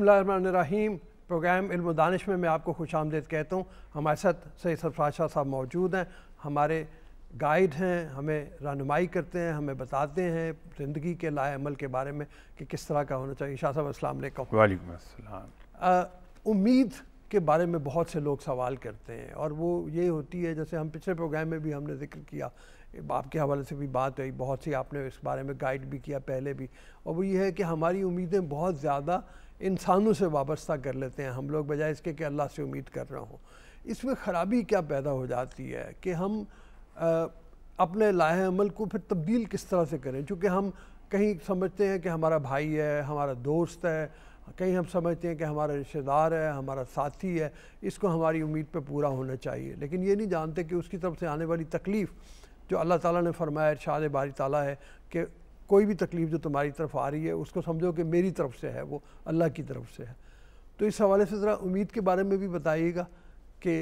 बसमीम प्रोग्राम इल्म दानिश में मैं आपको खुश आमदेद कहता हूँ हमारे साथ सही सरफराज शाह साहब मौजूद हैं हमारे गाइड हैं हमें रहनुमाई करते हैं हमें बताते हैं ज़िंदगी के लाए के बारे में कि किस तरह का होना चाहिए शाह साहब अस्सलाम वालेकुम उम्मीद के बारे में बहुत से लोग सवाल करते हैं और वो ये होती है जैसे हम पिछले प्रोग्राम में भी हमने जिक्र किया आपके हवाले से भी बात हुई बहुत सी आपने इस बारे में गाइड भी किया पहले भी और वो ये है कि हमारी उम्मीदें बहुत ज़्यादा इंसानों से वाबस्ता कर लेते हैं हम लोग बजाय इसके कि अल्लाह से उम्मीद कर रहा हूँ इसमें ख़राबी क्या पैदा हो जाती है कि हम आ, अपने लाहे अमल को फिर तब्दील किस तरह से करें चूँकि हम कहीं समझते हैं कि हमारा भाई है हमारा दोस्त है कहीं हम समझते हैं कि हमारा रिश्तेदार है हमारा साथी है इसको हमारी उम्मीद पे पूरा होना चाहिए लेकिन ये नहीं जानते कि उसकी तरफ से आने वाली तकलीफ़ जो अल्लाह ताला ने फरमाया इरशाद बारी ताला है कि कोई भी तकलीफ़ जो तुम्हारी तरफ आ रही है उसको समझो कि मेरी तरफ से है वो अल्लाह की तरफ से है तो इस हवाले से ज़रा उम्मीद के बारे में भी बताइएगा कि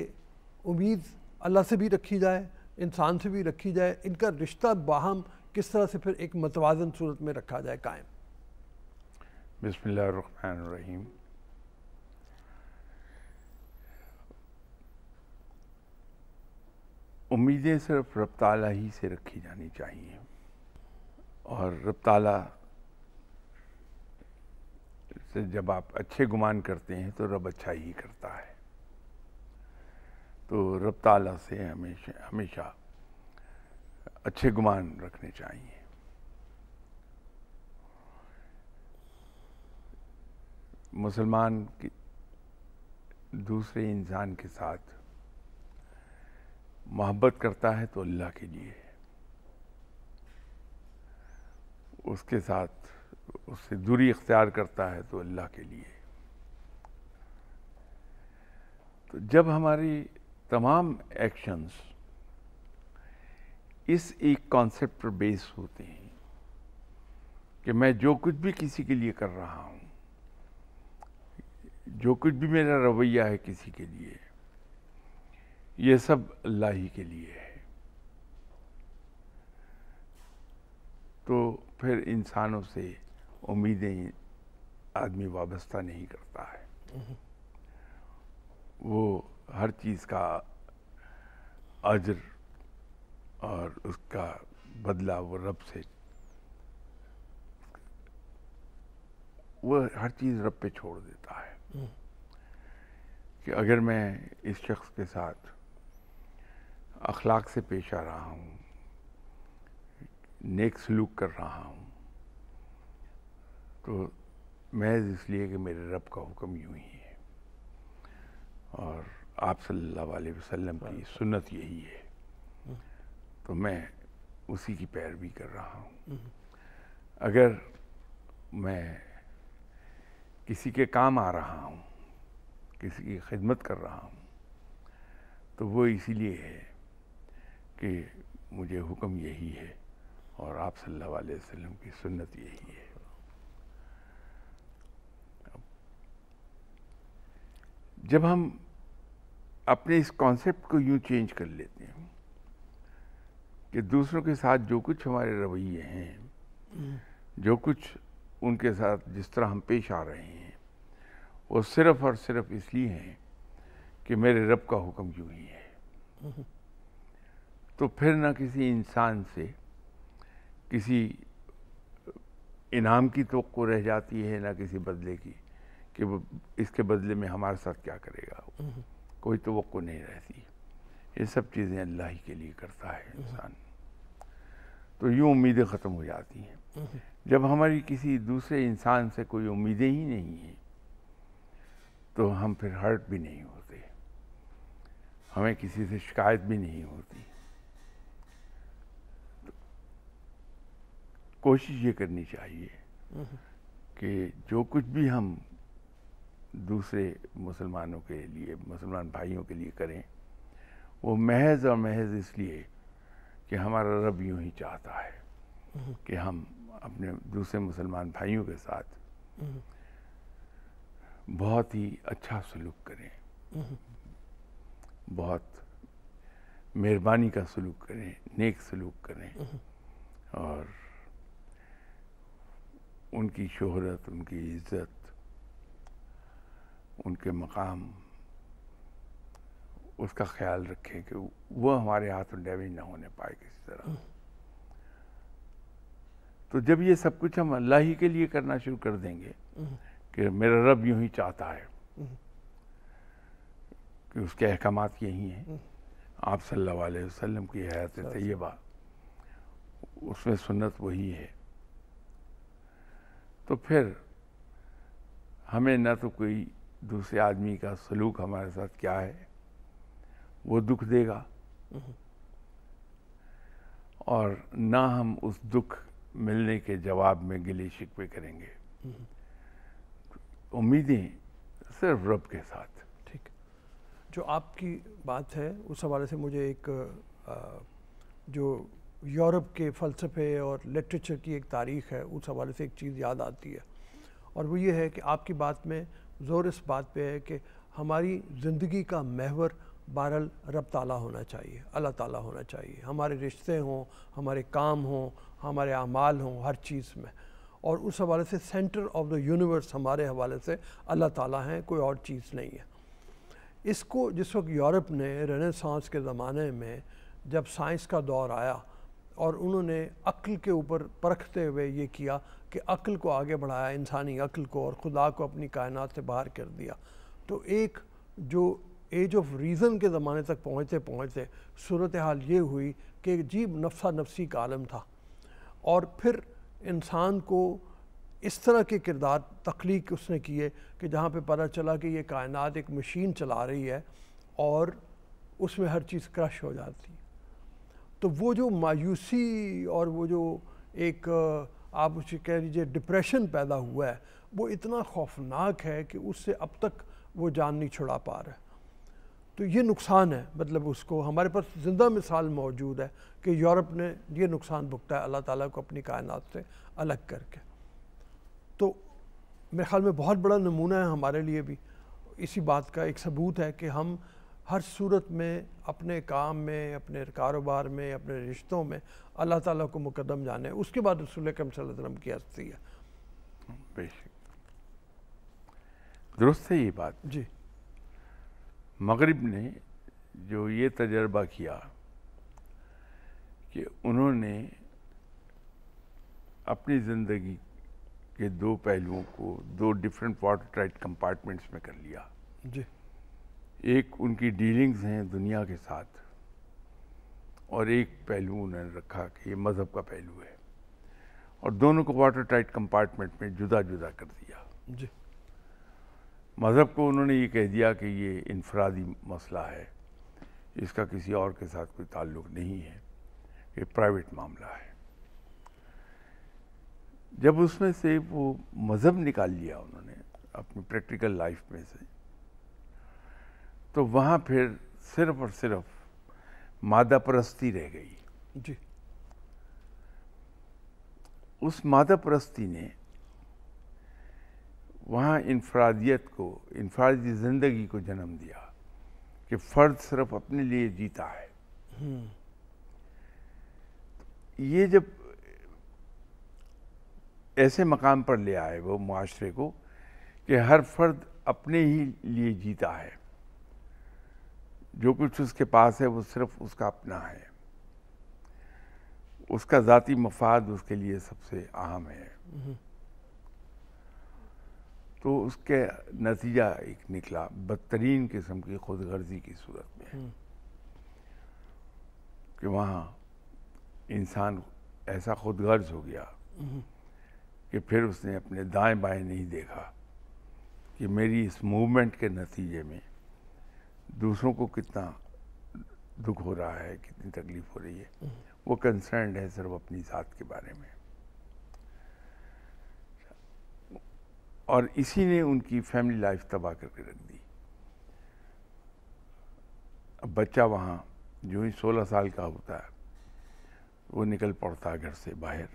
उम्मीद अल्लाह से भी रखी जाए इंसान से भी रखी जाए इनका रिश्ता बाहम किस तरह से फिर एक मतवाजन सूरत में रखा जाए कायम बसमीम उम्मीदें सिर्फ रब ही से रखी जानी चाहिए और रब ताला से जब आप अच्छे गुमान करते हैं तो रब अच्छा ही करता है तो रब ताला से हमेशा हमेशा अच्छे गुमान रखने चाहिए मुसलमान की दूसरे इंसान के साथ मोहब्बत करता है तो अल्लाह के लिए उसके साथ उससे दूरी इख्तियार करता है तो अल्लाह के लिए तो जब हमारी तमाम एक्शंस इस एक कॉन्सेप्ट पर बेस होते हैं कि मैं जो कुछ भी किसी के लिए कर रहा हूँ जो कुछ भी मेरा रवैया है किसी के लिए ये सब अल्लाह ही के लिए है तो फिर इंसानों से उम्मीदें आदमी वाबस्ता नहीं करता है वो हर चीज़ का अजर और उसका बदला वो रब से वो हर चीज़ रब पे छोड़ देता है कि अगर मैं इस शख्स के साथ अखलाक से पेश आ रहा हूँ नेक सलूक कर रहा हूँ तो महज इसलिए कि मेरे रब का हुक्म यूँ ही है और आप सल्लल्लाहु अलैहि वसल्लम की हाँ। सुन्नत यही है हाँ। तो मैं उसी की पैरवी कर रहा हूँ हाँ। अगर मैं किसी के काम आ रहा हूँ किसी की खिदमत कर रहा हूँ तो वो इसीलिए है कि मुझे हुक्म यही है और आप सल्लल्लाहु अलैहि वसल्लम की सुन्नत यही है जब हम अपने इस कॉन्सेप्ट को यूँ चेंज कर लेते हैं कि दूसरों के साथ जो कुछ हमारे रवैये हैं जो कुछ उनके साथ जिस तरह हम पेश आ रहे हैं वो सिर्फ़ और सिर्फ़ इसलिए हैं कि मेरे रब का हुक्म यूँ ही है हम्म। तो फिर ना किसी इंसान से किसी इनाम की तो रह जाती है ना किसी बदले की कि वो इसके बदले में हमारे साथ क्या करेगा हम्म। कोई तो वक् नहीं रहती ये सब चीज़ें अल्लाह ही के लिए करता है हम्म। इंसान तो यूँ उम्मीदें ख़त्म हो जाती हैं हम्म। जब हमारी किसी दूसरे इंसान से कोई उम्मीदें ही नहीं हैं तो हम फिर हर्ट भी नहीं होते हमें किसी से शिकायत भी नहीं होती कोशिश ये करनी चाहिए हम्म। कि जो कुछ भी हम दूसरे मुसलमानों के लिए मुसलमान भाइयों के लिए करें वो महज और महज इसलिए कि हमारा रब यूँ ही चाहता है हम्म। कि हम अपने दूसरे मुसलमान भाइयों के साथ हम्म। बहुत ही अच्छा सलूक करें बहुत मेहरबानी का सलूक करें नेक सलूक करें और उनकी शोहरत उनकी इज़्ज़त उनके मकाम उसका ख्याल रखें कि वह हमारे हाथ में डैमेज ना होने पाए किसी तरह हम्म। तो जब ये सब कुछ हम अल्लाह ही के लिए करना शुरू कर देंगे हम्म। कि मेरा रब यूं ही चाहता है हम्म। कि उसके अहकाम यही हैं आप सल्लल्लाहु अलैहि वसल्लम की हयात तैयबा उसमें सुन्नत वही है तो फिर हमें न तो कोई दूसरे आदमी का सलूक हमारे साथ क्या है वो दुख देगा हम्म। और ना हम उस दुख मिलने के जवाब में गिले शिकवे करेंगे हम्म। उम्मीदें सिर्फ रब के साथ ठीक जो आपकी बात है उस हवाले से मुझे एक आ, जो यूरोप के फ़लसफ़े और लिटरेचर की एक तारीख़ है उस हवाले से एक चीज़ याद आती है और वो ये है कि आपकी बात में ज़ोर इस बात पे है कि हमारी ज़िंदगी का महवर बहरल रब ताला होना चाहिए अल्लाह ताला होना चाहिए हमारे रिश्ते हों हमारे काम हों हमारे अमाल हों हर चीज़ में और उस हवाले से सेंटर ऑफ द यूनिवर्स हमारे हवाले से अल्लाह ताला हैं कोई और चीज़ नहीं है इसको जिस वक्त यूरोप ने रेनेसांस के ज़माने में जब साइंस का दौर आया और उन्होंने अक्ल के ऊपर परखते हुए ये किया कि अक्ल को आगे बढ़ाया इंसानी अक्ल को और खुदा को अपनी कायनात से बाहर कर दिया तो एक जो एज ऑफ रीज़न के ज़माने तक पहुँचते पहुँचते सूरत हाल ये हुई कि जीव नफसा नफसी का आलम था और फिर इंसान को इस तरह के किरदार तख्लीक उसने किए कि जहाँ पर पता चला कि ये कायनात एक मशीन चला रही है और उसमें हर चीज़ क्रश हो जाती है तो वो जो मायूसी और वो जो एक आप उसे कह लीजिए डिप्रेशन पैदा हुआ है वो इतना खौफनाक है कि उससे अब तक वो जान नहीं छुड़ा पा रहा तो ये नुकसान है मतलब उसको हमारे पास ज़िंदा मिसाल मौजूद है कि यूरोप ने ये नुकसान भुगता है अल्लाह ताला को अपनी कायनात से अलग करके तो मेरे ख्याल में बहुत बड़ा नमूना है हमारे लिए भी इसी बात का एक सबूत है कि हम हर सूरत में अपने काम में अपने कारोबार में अपने रिश्तों में अल्लाह ताला को मुकदम जाने उसके बाद रसूल कम वसल्लम की हस्ती है बेशक दुरुस्त है ये बात जी मगरब ने जो ये तजर्बा किया कि उन्होंने अपनी ज़िंदगी के दो पहलुओं को दो डिफरेंट वाटर टाइट कंपार्टमेंट्स में कर लिया जी एक उनकी डीलिंग्स हैं दुनिया के साथ और एक पहलू उन्होंने रखा कि ये मज़हब का पहलू है और दोनों को वाटर टाइट कंपार्टमेंट में जुदा जुदा कर दिया जी मज़हब को उन्होंने ये कह दिया कि ये इनफरादी मसला है इसका किसी और के साथ कोई ताल्लुक नहीं है ये प्राइवेट मामला है जब उसमें से वो मज़हब निकाल लिया उन्होंने अपनी प्रैक्टिकल लाइफ में से तो वहाँ फिर सिर्फ और सिर्फ मादा परस्ती रह गई जी उस मादा परस्ती ने वहाँ इनफरादियत को इनफरादी ज़िंदगी को जन्म दिया कि फ़र्द सिर्फ अपने लिए जीता है हम्म। ये जब ऐसे मकाम पर ले आए वो माशरे को कि हर फर्द अपने ही लिए जीता है जो कुछ उसके पास है वो सिर्फ उसका अपना है उसका ज़ाती मफाद उसके लिए सबसे अहम है हम्म। तो उसके नतीजा एक निकला बदतरीन किस्म की खुद गर्जी की सूरत में हम्म। कि वहाँ इंसान ऐसा खुद गर्ज हो गया हम्म। कि फिर उसने अपने दाएं बाएं नहीं देखा कि मेरी इस मूवमेंट के नतीजे में दूसरों को कितना दुख हो रहा है कितनी तकलीफ हो रही है वो कंसर्न है सिर्फ अपनी ज़ात के बारे में और इसी ने उनकी फैमिली लाइफ तबाह करके रख दी अब बच्चा वहाँ जो ही सोलह साल का होता है वो निकल पड़ता है घर से बाहर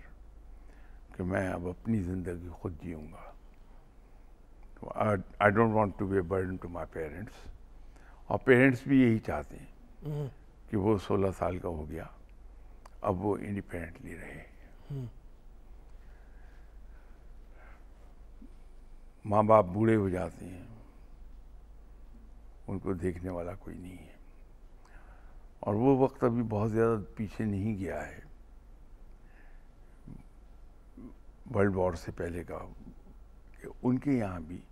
कि मैं अब अपनी ज़िंदगी खुद जीऊँगा I don't want to be burden to my parents और पेरेंट्स भी यही चाहते हैं हम्म। कि वो सोलह साल का हो गया अब वो इंडिपेंडेंटली रहे हम्म। माँ बाप बूढ़े हो जाते हैं उनको देखने वाला कोई नहीं है और वो वक्त अभी बहुत ज़्यादा पीछे नहीं गया है वर्ल्ड वॉर से पहले का उनके यहाँ भी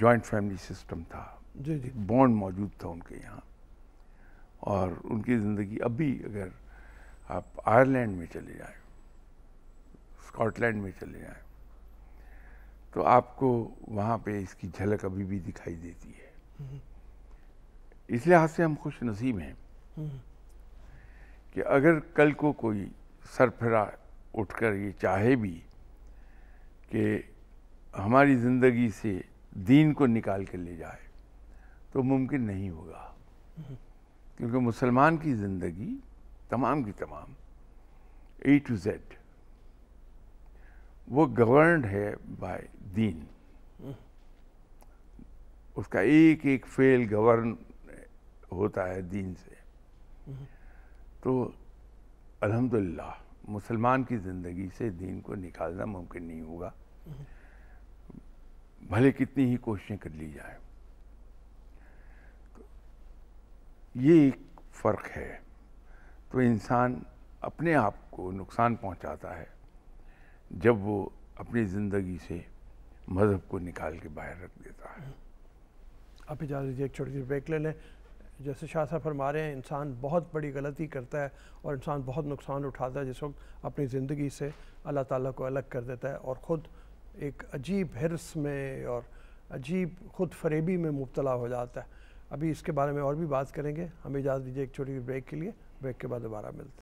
जॉइंट फैमिली सिस्टम था जी जी बॉन्ड मौजूद था उनके यहाँ और उनकी ज़िंदगी अभी अगर आप आयरलैंड में चले जाएं स्कॉटलैंड में चले जाएं तो आपको वहाँ पे इसकी झलक अभी भी दिखाई देती है हम्म। इस लिहाज से हम खुश नसीब हैं हम्म। कि अगर कल को कोई सरफरा उठकर ये चाहे भी कि हमारी ज़िंदगी से दीन को निकाल कर ले जाए तो मुमकिन नहीं होगा हम्म। क्योंकि मुसलमान की ज़िंदगी तमाम की तमाम ए टू जेड वो गवर्नड है बाय दीन हम्म। उसका एक एक फेल गवर्न होता है दीन से हम्म। तो अल्हम्दुलिल्लाह मुसलमान की ज़िंदगी से दीन को निकालना मुमकिन नहीं होगा भले कितनी ही कोशिशें कर ली जाए ये एक फ़र्क है तो इंसान अपने आप को नुकसान पहुंचाता है जब वो अपनी ज़िंदगी से मज़हब को निकाल के बाहर रख देता है आप इजाज़त दीजिए एक छोटी सी ब्रेक ले लें जैसे शाह साहब फरमा रहे हैं इंसान बहुत बड़ी गलती करता है और इंसान बहुत नुकसान उठाता है जिस वक्त अपनी ज़िंदगी से अल्लाह ताला को अलग कर देता है और ख़ुद एक अजीब हिरस में और अजीब खुद फरेबी में मुबतला हो जाता है अभी इसके बारे में और भी बात करेंगे हमें इजाज़त दीजिए एक छोटी ब्रेक के लिए ब्रेक के बाद दोबारा मिलते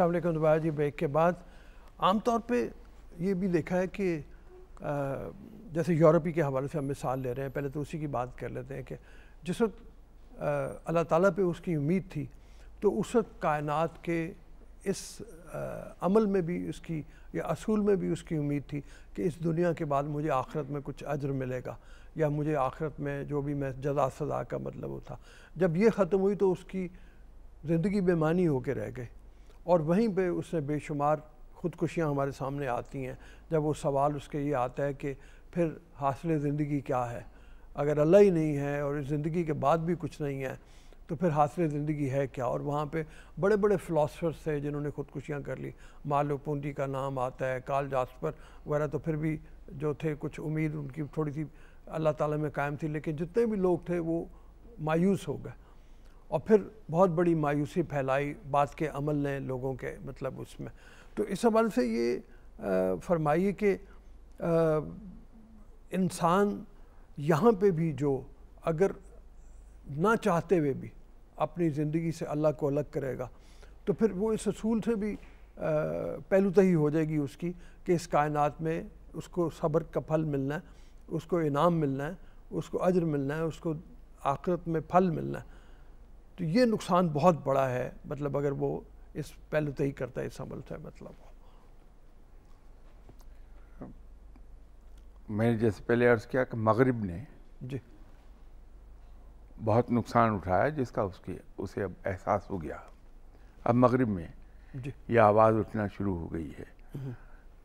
हैं दोबारा जी ब्रेक के बाद आमतौर पे ये भी देखा है कि आ, जैसे यूरोपी के हवाले से हम मिसाल ले रहे हैं पहले तो उसी की बात कर लेते हैं कि जिस वक्त अल्लाह ताला पे उसकी उम्मीद थी तो उस वक्त कायनात के इस अमल में भी उसकी या असूल में भी उसकी उम्मीद थी कि इस दुनिया के बाद मुझे आखिरत में कुछ अजर मिलेगा या मुझे आखिरत में जो भी मैं जजा सजा का मतलब वो था जब ये ख़त्म हुई तो उसकी ज़िंदगी बेमानी होकर रह गए और वहीं पे उसने बेशुमार ख़ुदकुशियाँ हमारे सामने आती हैं जब वो सवाल उसके ये आता है कि फिर हासिल ज़िंदगी क्या है अगर अल्लाह ही नहीं है और ज़िंदगी के बाद भी कुछ नहीं है तो फिर हासिल ज़िंदगी है क्या और वहाँ पे बड़े बड़े फ़िलासफ़र्स थे जिन्होंने ख़ुदकुशियाँ कर ली मालो पूंजी का नाम आता है काल जास्पर वगैरह तो फिर भी जो थे कुछ उम्मीद उनकी थोड़ी सी अल्लाह ताला में कायम थी लेकिन जितने भी लोग थे वो मायूस हो गए और फिर बहुत बड़ी मायूसी फैलाई बात के अमल ने लोगों के मतलब उसमें तो इस हवाले से ये फरमाइए कि इंसान यहाँ पर भी जो अगर ना चाहते हुए भी अपनी ज़िंदगी से अल्लाह को अलग करेगा तो फिर वो इस असूल से भी पहलू तही हो जाएगी उसकी कि इस कायनात में उसको सब्र का फल मिलना है उसको इनाम मिलना है उसको अजर मिलना है उसको आखिरत में फल मिलना है तो ये नुकसान बहुत बड़ा है मतलब अगर वो इस पहलू तही करता है इस अमल से मतलब मैंने जैसे पहले अर्ज़ किया कि मगरब ने जी बहुत नुकसान उठाया जिसका उसके उसे अब एहसास हो गया अब मगरब में ये आवाज़ उठना शुरू हो गई है हम्म।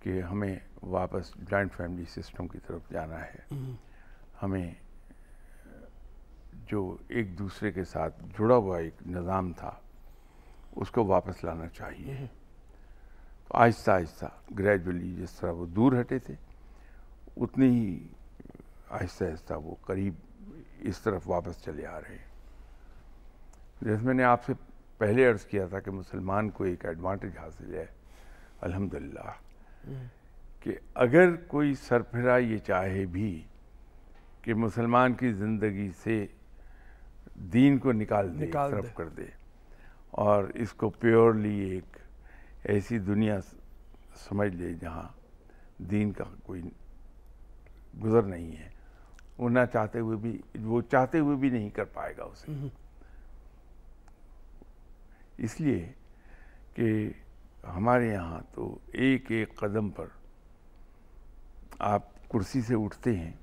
कि हमें वापस जॉइंट फैमिली सिस्टम की तरफ जाना है हम्म। हमें जो एक दूसरे के साथ जुड़ा हुआ एक निज़ाम था उसको वापस लाना चाहिए हम्म। तो आहिस्ता आहिस्ता ग्रेजुअली जिस तरह वो दूर हटे थे उतनी ही आहिस्ता आहिस्ता वो करीब इस तरफ वापस चले आ रहे हैं जैसे मैंने आपसे पहले अर्ज़ किया था कि मुसलमान को एक एडवांटेज हासिल है अल्हम्दुलिल्लाह हम्म। कि अगर कोई सरफरा ये चाहे भी कि मुसलमान की ज़िंदगी से दीन को निकाल दे निकाल तरफ कर दे और इसको प्योरली एक ऐसी दुनिया समझ ले जहाँ दीन का कोई गुज़र नहीं है वो ना चाहते हुए भी वो चाहते हुए भी नहीं कर पाएगा उसे हम्म, हम्म। इसलिए कि हमारे यहाँ तो एक एक कदम पर आप कुर्सी से उठते हैं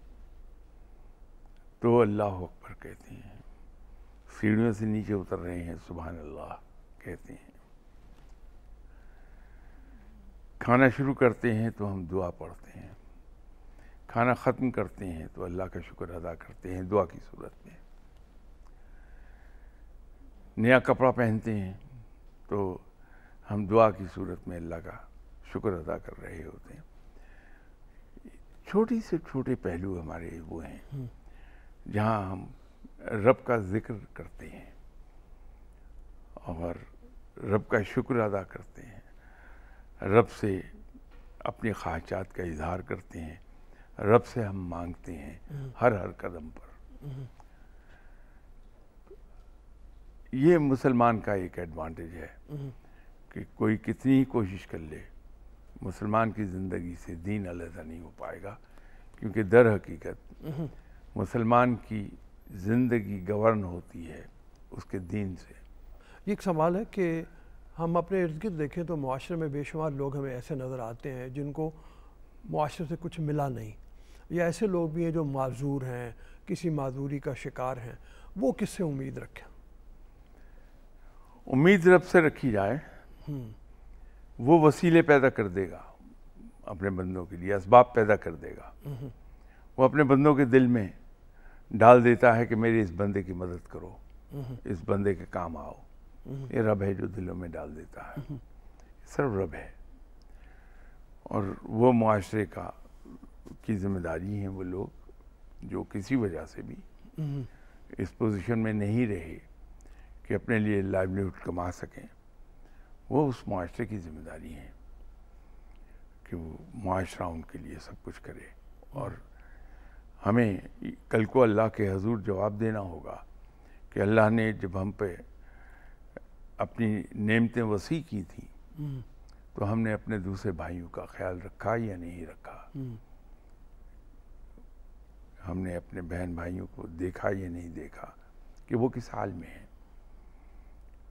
तो अल्लाह अकबर कहते हैं सीढ़ियों से नीचे उतर रहे हैं सुबह अल्लाह कहते हैं खाना शुरू करते हैं तो हम दुआ पढ़ते हैं खाना ख़त्म करते हैं तो अल्लाह का शुक्र अदा करते हैं दुआ की सूरत में नया कपड़ा पहनते हैं तो हम दुआ की सूरत में अल्लाह का शुक्र अदा कर रहे होते हैं छोटी से छोटे पहलू हमारे वो हैं हम्म। जहाँ हम रब का ज़िक्र करते हैं और रब का शुक्र अदा करते हैं रब से अपने ख्वाहिशात का इजहार करते हैं रब से हम मांगते हैं हर हर कदम पर ये मुसलमान का एक एडवांटेज है कि कोई कितनी ही कोशिश कर ले मुसलमान की ज़िंदगी से दीन अलहदा नहीं हो पाएगा क्योंकि दर हकीकत मुसलमान की ज़िंदगी गवर्न होती है उसके दीन से ये एक सवाल है कि हम अपने इर्द गिर्द देखें तो माशरे में बेशुमार लोग हमें ऐसे नज़र आते हैं जिनको माशरे से कुछ मिला नहीं या ऐसे लोग भी हैं जो माजूर हैं किसी माजूरी का शिकार हैं वो किससे उम्मीद रखें उम्मीद रब से रखी जाए हम्म। वो वसीले पैदा कर देगा अपने बंदों के लिए इसबाब पैदा कर देगा हम्म। वो अपने बंदों के दिल में डाल देता है कि मेरे इस बंदे की मदद करो हम्म। इस बंदे के काम आओ ये रब है जो दिलों में डाल देता है सिर्फ रब है और वो माशरे का की जिम्मेदारी हैं वो लोग जो किसी वजह से भी हम्म। इस पोजीशन में नहीं रहे कि अपने लिए लाइवलीहुड कमा सकें वो उस माशरे की जिम्मेदारी है कि वो माशरा उनके लिए सब कुछ करे और हमें कल को अल्लाह के हजूर जवाब देना होगा कि अल्लाह ने जब हम पे अपनी नेमतें वसी की थी हम्म। तो हमने अपने दूसरे भाइयों का ख्याल रखा या नहीं रखा हम्म। हमने अपने बहन भाइयों को देखा या नहीं देखा कि वो किस हाल में है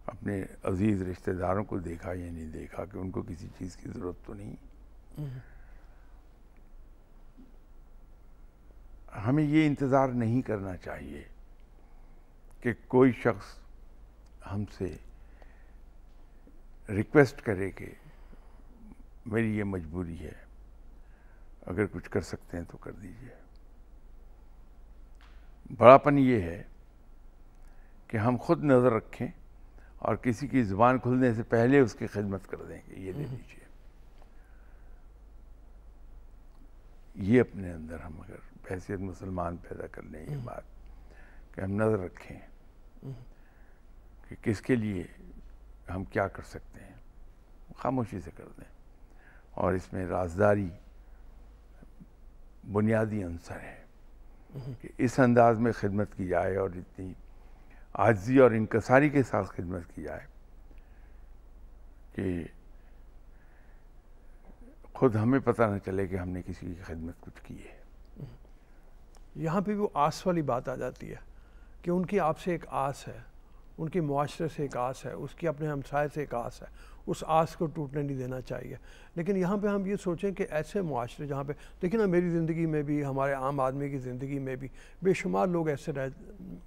अपने अजीज़ रिश्तेदारों को देखा या नहीं देखा कि उनको किसी चीज़ की ज़रूरत तो नहीं, नहीं। हमें ये इंतज़ार नहीं करना चाहिए कि कोई शख्स हमसे रिक्वेस्ट करे कि मेरी ये मजबूरी है अगर कुछ कर सकते हैं तो कर दीजिए बड़ापन ये है कि हम खुद नज़र रखें और किसी की ज़ुबान खुलने से पहले उसकी खिदमत कर देंगे ये ले हम्म। लीजिए ये अपने अंदर हम अगर बहसीत मुसलमान पैदा कर लें ये हम्म। बात कि हम नज़र रखें हम्म। कि किसके लिए हम क्या कर सकते हैं खामोशी से कर दें और इसमें राजदारी बुनियादी अंसर है कि इस अंदाज में खिदमत की जाए और इतनी आजी और इंकसारी के साथ खिदमत की जाए कि खुद हमें पता ना चले कि हमने किसी की खिदमत कुछ की है यहाँ पे वो आस वाली बात आ जाती है कि उनकी आपसे एक आस है उनके माशरे से एक आस है उसकी अपने हमसाय से एक आस है उस आस को टूटने नहीं देना चाहिए लेकिन यहाँ पे हम ये सोचें कि ऐसे माशरे जहाँ पे देखिए ना मेरी ज़िंदगी में भी हमारे आम आदमी की ज़िंदगी में भी बेशुमार लोग ऐसे रह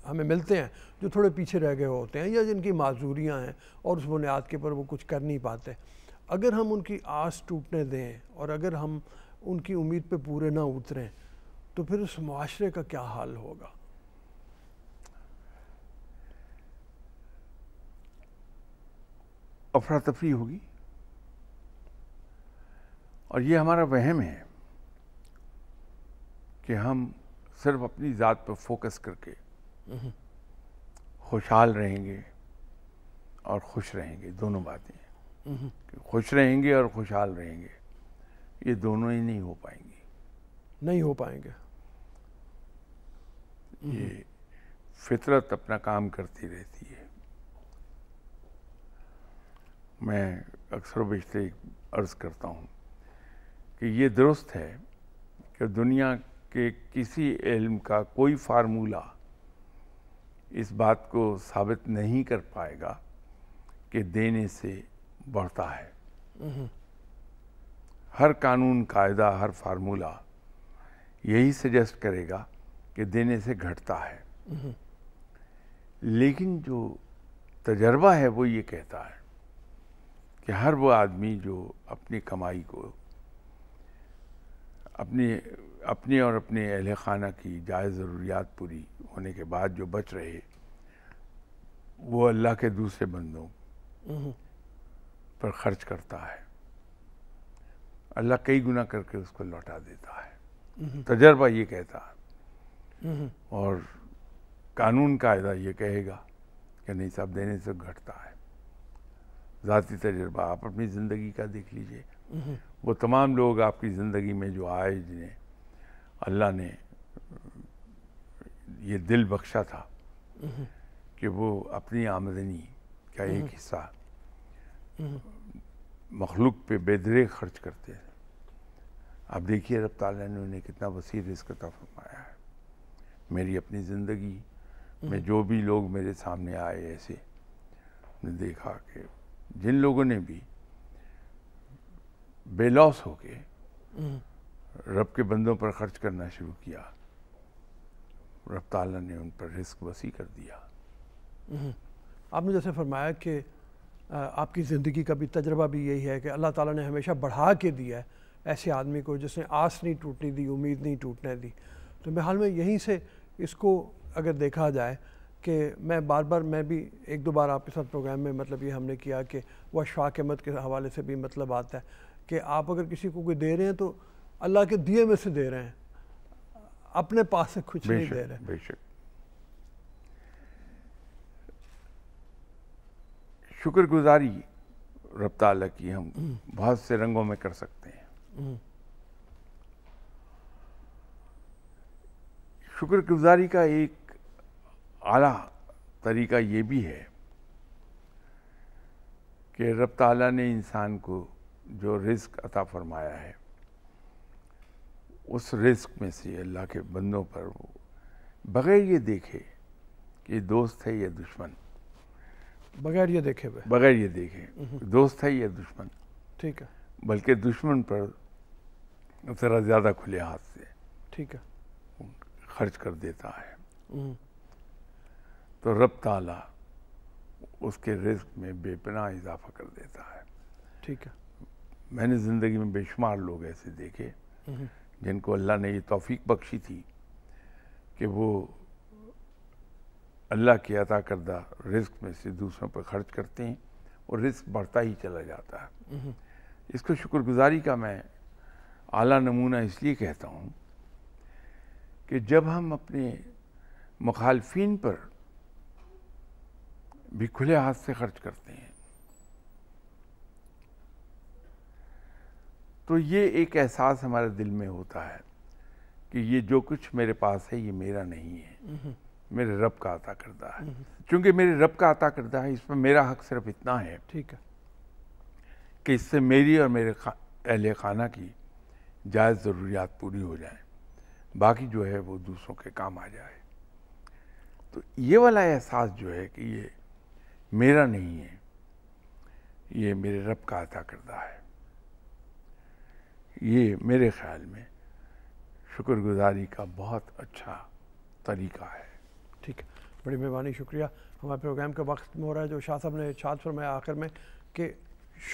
हमें मिलते हैं जो थोड़े पीछे रह गए होते हैं या जिनकी माजूरियाँ हैं और उस बुनियाद के ऊपर वो कुछ कर नहीं पाते अगर हम उनकी आस टूटने दें और अगर हम उनकी उम्मीद पर पूरे ना उतरें तो फिर उस माशरे का क्या हाल होगा अफरा तफरी होगी और ये हमारा वहम है कि हम सिर्फ अपनी ज़ात पर फोकस करके हम्म। खुशहाल रहेंगे और खुश रहेंगे दोनों बातें हम्म। खुश रहेंगे और खुशहाल रहेंगे ये दोनों ही नहीं हो पाएंगे नहीं हो पाएंगे ये हम्म। फितरत अपना काम करती रहती है मैं अक्सर बेशते अर्ज़ करता हूँ कि ये दुरुस्त है कि दुनिया के किसी इल्म का कोई फार्मूला इस बात को साबित नहीं कर पाएगा कि देने से बढ़ता है हम्म। हर कानून कायदा हर फार्मूला यही सजेस्ट करेगा कि देने से घटता है हम्म। लेकिन जो तजर्बा है वो ये कहता है कि हर वो आदमी जो अपनी कमाई को अपनी अपने और अपने अहल खाना की जायज़ ज़रूरियात पूरी होने के बाद जो बच रहे वो अल्लाह के दूसरे बंदों हम्म। पर ख़र्च करता है अल्लाह कई गुना करके उसको लौटा देता है हम्म। तजर्बा ये कहता है हम्म। और कानून कायदा ये कहेगा कि नहीं सब देने से घटता है ज़ाती तजर्बा आप अपनी ज़िंदगी का देख लीजिए हम्म। वो तमाम लोग आपकी ज़िंदगी में जो आए जिन्हें अल्लाह ने ये दिल बख्शा था हम्म। कि वो अपनी आमदनी का एक हम्म। हिस्सा मखलूक पे बेदरे खर्च करते हैं आप देखिए रब ताला ने उन्हें कितना वसी रिस्क अता फरमाया है मेरी अपनी ज़िंदगी में जो भी लोग मेरे सामने आए ऐसे देखा कि जिन लोगों ने भी बेलॉस होके रब के बंदों पर खर्च करना शुरू किया रब ताला ने उन पर रिस्क वसी कर दिया हम्म। आपने जैसे फरमाया कि आपकी ज़िंदगी का भी तजर्बा भी यही है कि अल्लाह ताला ने हमेशा बढ़ा के दिया है ऐसे आदमी को जिसने आस नहीं टूटनी दी उम्मीद नहीं टूटने दी तो बहाल में यहीं से इसको अगर देखा जाए कि मैं बार बार मैं भी एक दो बार आपके साथ प्रोग्राम में मतलब ये हमने किया कि वह शाक अहमद के हवाले से भी मतलब आता है कि आप अगर किसी को कोई दे रहे हैं तो अल्लाह के दिए में से दे रहे हैं अपने पास से कुछ नहीं दे रहे हैं बेशक शुक्रगुजारी रब की हम हम्म। बहुत से रंगों में कर सकते हैं हम्म। शुक्रगुजारी का एक आला तरीका ये भी है कि रब ताला ने इंसान को जो रिस्क अता फरमाया है उस रिस्क में से अल्लाह के बंदों पर वो बग़ैर ये देखे कि दोस्त है या दुश्मन बगैर ये देखे बगैर ये देखे दोस्त है या दुश्मन ठीक है बल्कि दुश्मन पर ज़रा ज़्यादा खुले हाथ से ठीक है खर्च कर देता है हम्म। तो रब ताला उसके रिस्क में बेपना इजाफा कर देता है ठीक है मैंने ज़िंदगी में बेशुमार लोग ऐसे देखे हम्म। जिनको अल्लाह ने ये तोफ़ी बख्शी थी कि वो अल्लाह के अता करदा रिस्क में से दूसरों पर खर्च करते हैं और रिस्क बढ़ता ही चला जाता है हम्म। इसको शुक्रगुजारी का मैं आला नमूना इसलिए कहता हूँ कि जब हम अपने मुखालफी पर भी खुले हाथ से खर्च करते हैं तो ये एक एहसास हमारे दिल में होता है कि ये जो कुछ मेरे पास है ये मेरा नहीं है नहीं। मेरे रब का अता करदा है क्योंकि मेरे रब का अता करदा है इसमें मेरा हक सिर्फ इतना है ठीक है कि इससे मेरी और मेरे खा, अहले खाना की जायज़ ज़रूरियात पूरी हो जाए बाकी जो है वो दूसरों के काम आ जाए तो ये वाला एहसास जो है कि ये मेरा नहीं है ये मेरे रब का अता करदा है ये मेरे ख्याल में शुक्रगुजारी का बहुत अच्छा तरीका है ठीक है बड़ी मेहरबानी शुक्रिया हमारे प्रोग्राम का वक्त में हो रहा है जो शाह साहब ने छात्र फरमाया आखिर में कि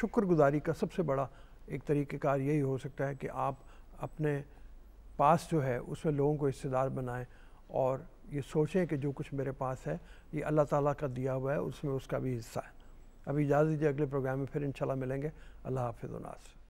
शुक्रगुजारी का सबसे बड़ा एक तरीक़ेकार यही हो सकता है कि आप अपने पास जो है उसमें लोगों को हिस्सेदार बनाएं और ये सोचें कि जो कुछ मेरे पास है ये अल्लाह ताला का दिया हुआ है उसमें उसका भी हिस्सा है अभी इजाज़त दीजिए अगले प्रोग्राम में फिर इंशाल्लाह मिलेंगे अल्लाह हाफिज़ नाज़